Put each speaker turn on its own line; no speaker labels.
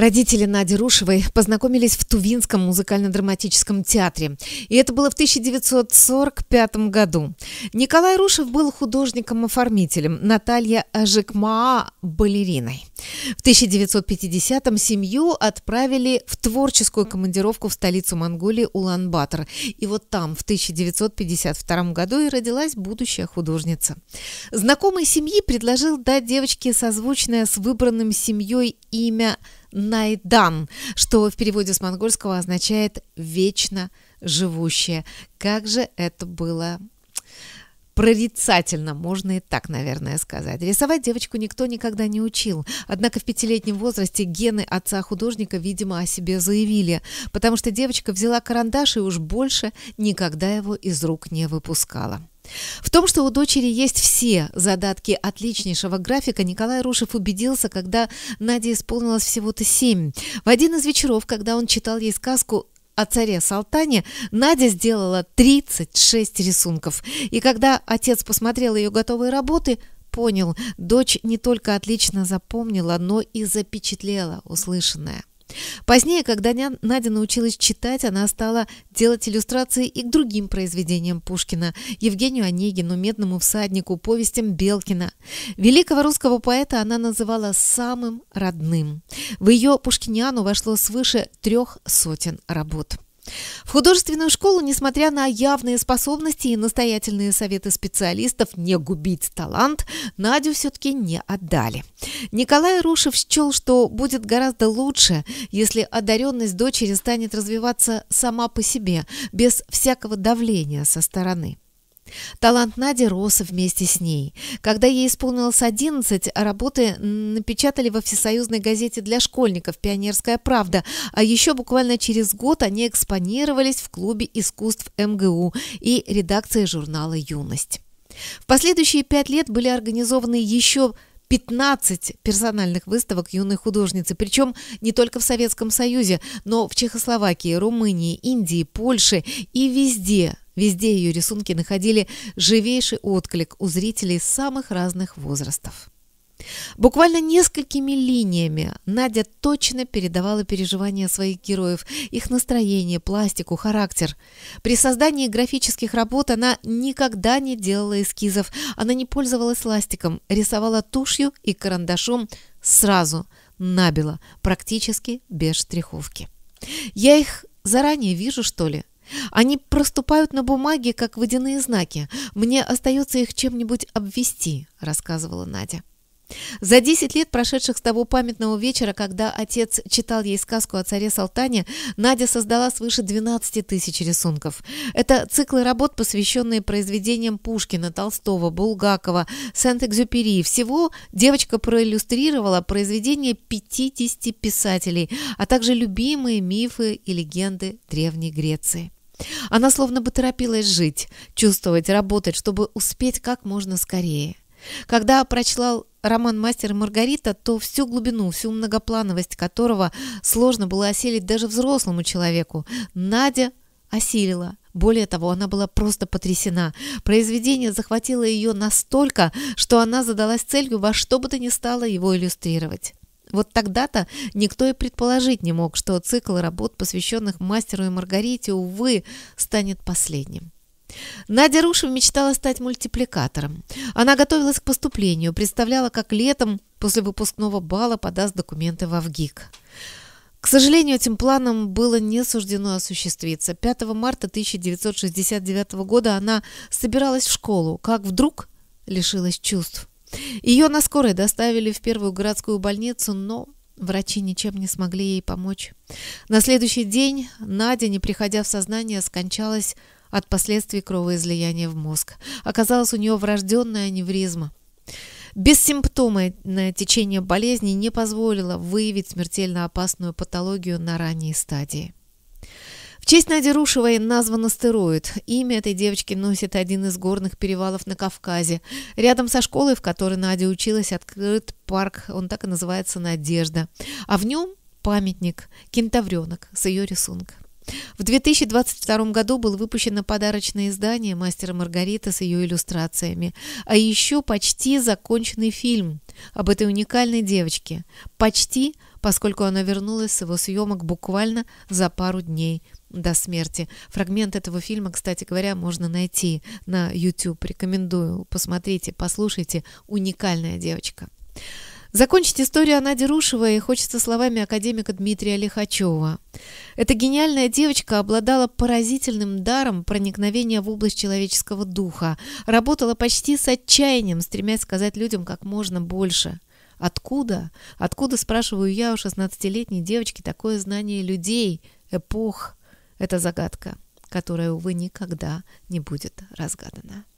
Родители Нади Рушевой познакомились в Тувинском музыкально-драматическом театре. И это было в 1945 году. Николай Рушев был художником-оформителем, Наталья Ажикмаа – балериной. В 1950-м семью отправили в творческую командировку в столицу Монголии Улан-Батор. И вот там в 1952 году и родилась будущая художница. Знакомый семьи предложил дать девочке созвучное с выбранным семьей имя – Найдан, что в переводе с монгольского означает «вечно живущая». Как же это было прорицательно, можно и так, наверное, сказать. Рисовать девочку никто никогда не учил. Однако в пятилетнем возрасте гены отца художника, видимо, о себе заявили, потому что девочка взяла карандаш и уж больше никогда его из рук не выпускала. В том, что у дочери есть все задатки отличнейшего графика, Николай Рушев убедился, когда Наде исполнилось всего-то семь. В один из вечеров, когда он читал ей сказку о царе Салтане Надя сделала 36 рисунков. И когда отец посмотрел ее готовые работы, понял, дочь не только отлично запомнила, но и запечатлела услышанное. Позднее, когда Надя научилась читать, она стала делать иллюстрации и к другим произведениям Пушкина, Евгению Онегину, «Медному всаднику», повестям Белкина. Великого русского поэта она называла самым родным. В ее пушкиниану вошло свыше трех сотен работ. В художественную школу, несмотря на явные способности и настоятельные советы специалистов не губить талант, Надю все-таки не отдали. Николай Рушев счел, что будет гораздо лучше, если одаренность дочери станет развиваться сама по себе, без всякого давления со стороны. Талант Нади рос вместе с ней. Когда ей исполнилось 11, работы напечатали во всесоюзной газете для школьников «Пионерская правда», а еще буквально через год они экспонировались в клубе искусств МГУ и редакции журнала «Юность». В последующие пять лет были организованы еще 15 персональных выставок юной художницы, причем не только в Советском Союзе, но в Чехословакии, Румынии, Индии, Польше и везде – Везде ее рисунки находили живейший отклик у зрителей самых разных возрастов. Буквально несколькими линиями Надя точно передавала переживания своих героев, их настроение, пластику, характер. При создании графических работ она никогда не делала эскизов, она не пользовалась ластиком, рисовала тушью и карандашом сразу, набила, практически без штриховки. «Я их заранее вижу, что ли?» Они проступают на бумаге, как водяные знаки. Мне остается их чем-нибудь обвести», — рассказывала Надя. За 10 лет, прошедших с того памятного вечера, когда отец читал ей сказку о царе Салтане, Надя создала свыше 12 тысяч рисунков. Это циклы работ, посвященные произведениям Пушкина, Толстого, Булгакова, Сент-Экзюпери. Всего девочка проиллюстрировала произведения 50 писателей, а также любимые мифы и легенды Древней Греции. Она словно бы торопилась жить, чувствовать, работать, чтобы успеть как можно скорее. Когда прочла роман «Мастер и Маргарита», то всю глубину, всю многоплановость которого сложно было осилить даже взрослому человеку, Надя осилила. Более того, она была просто потрясена. Произведение захватило ее настолько, что она задалась целью во что бы то ни стало его иллюстрировать. Вот тогда-то никто и предположить не мог, что цикл работ, посвященных мастеру и Маргарите, увы, станет последним. Надя Рушева мечтала стать мультипликатором. Она готовилась к поступлению, представляла, как летом после выпускного бала подаст документы в ВГИК. К сожалению, этим планом было не суждено осуществиться. 5 марта 1969 года она собиралась в школу, как вдруг лишилась чувств. Ее на скорой доставили в первую городскую больницу, но врачи ничем не смогли ей помочь. На следующий день Надя, не приходя в сознание, скончалась от последствий кровоизлияния в мозг. Оказалось, у нее врожденная аневризма. Бессимптомное течение болезни не позволило выявить смертельно опасную патологию на ранней стадии. В честь Нади Рушевой назван астероид. Имя этой девочки носит один из горных перевалов на Кавказе. Рядом со школой, в которой Надя училась, открыт парк. Он так и называется «Надежда». А в нем памятник, кентавренок с ее рисунком. В 2022 году было выпущено подарочное издание «Мастера Маргарита» с ее иллюстрациями, а еще почти законченный фильм об этой уникальной девочке. Почти, поскольку она вернулась с его съемок буквально за пару дней до смерти. Фрагмент этого фильма, кстати говоря, можно найти на YouTube. Рекомендую. Посмотрите, послушайте. Уникальная девочка. Закончить историю о Наде Рушевой хочется словами академика Дмитрия Лихачева. Эта гениальная девочка обладала поразительным даром проникновения в область человеческого духа, работала почти с отчаянием, стремясь сказать людям как можно больше. Откуда? Откуда, спрашиваю я у 16-летней девочки, такое знание людей, эпох? Это загадка, которая, увы, никогда не будет разгадана.